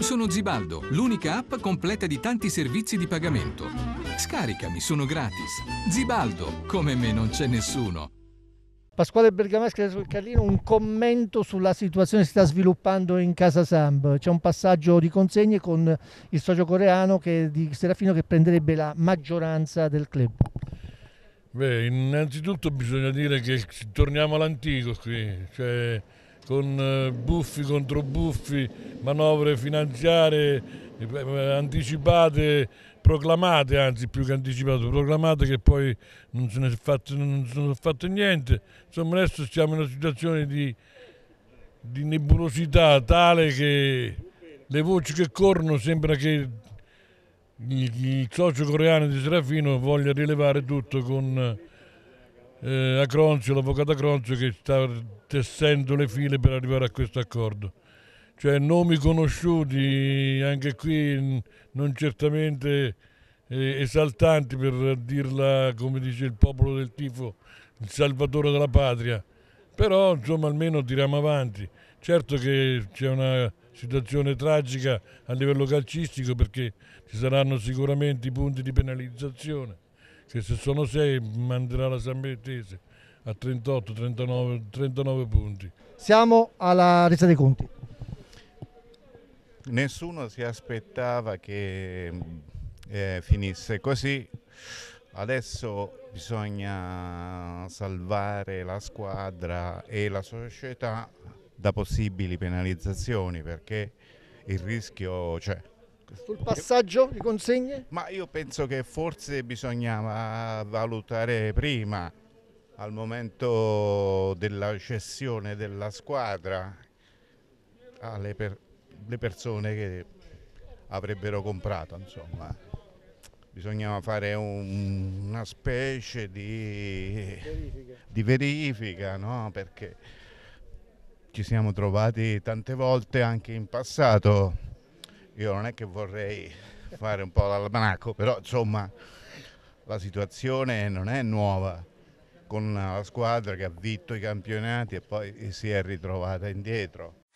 Sono Zibaldo, l'unica app completa di tanti servizi di pagamento. Scaricami, sono gratis. Zibaldo, come me non c'è nessuno. Pasquale Bergamasca sul Carlino, un commento sulla situazione che si sta sviluppando in casa Samb. C'è un passaggio di consegne con il socio coreano che, di Serafino che prenderebbe la maggioranza del club. Beh, innanzitutto bisogna dire che torniamo all'antico qui, cioè con eh, buffi contro buffi, manovre finanziarie eh, anticipate, proclamate, anzi più che anticipate, proclamate che poi non se ne è fatto, non sono fatto niente. Insomma adesso siamo in una situazione di, di nebulosità tale che le voci che corrono sembra che il, il socio coreano di Serafino voglia rilevare tutto con eh, a l'avvocato Cronzio che sta tessendo le file per arrivare a questo accordo. Cioè nomi conosciuti, anche qui non certamente eh, esaltanti per dirla come dice il popolo del tifo, il salvatore della patria, però insomma almeno tiriamo avanti. Certo che c'è una situazione tragica a livello calcistico perché ci saranno sicuramente i punti di penalizzazione cioè, se sono 6 manderà la San Bertese a 38, 39, 39 punti. Siamo alla resa dei conti. Nessuno si aspettava che mm, eh, finisse così. Adesso bisogna salvare la squadra e la società da possibili penalizzazioni perché il rischio c'è. Sul passaggio di consegne? Ma io penso che forse bisognava ah, valutare prima, al momento della cessione della squadra, alle per, le persone che avrebbero comprato. Insomma. Bisognava fare un, una specie di verifica, di verifica no? perché ci siamo trovati tante volte anche in passato io non è che vorrei fare un po' l'almanacco, però insomma la situazione non è nuova con la squadra che ha vinto i campionati e poi si è ritrovata indietro.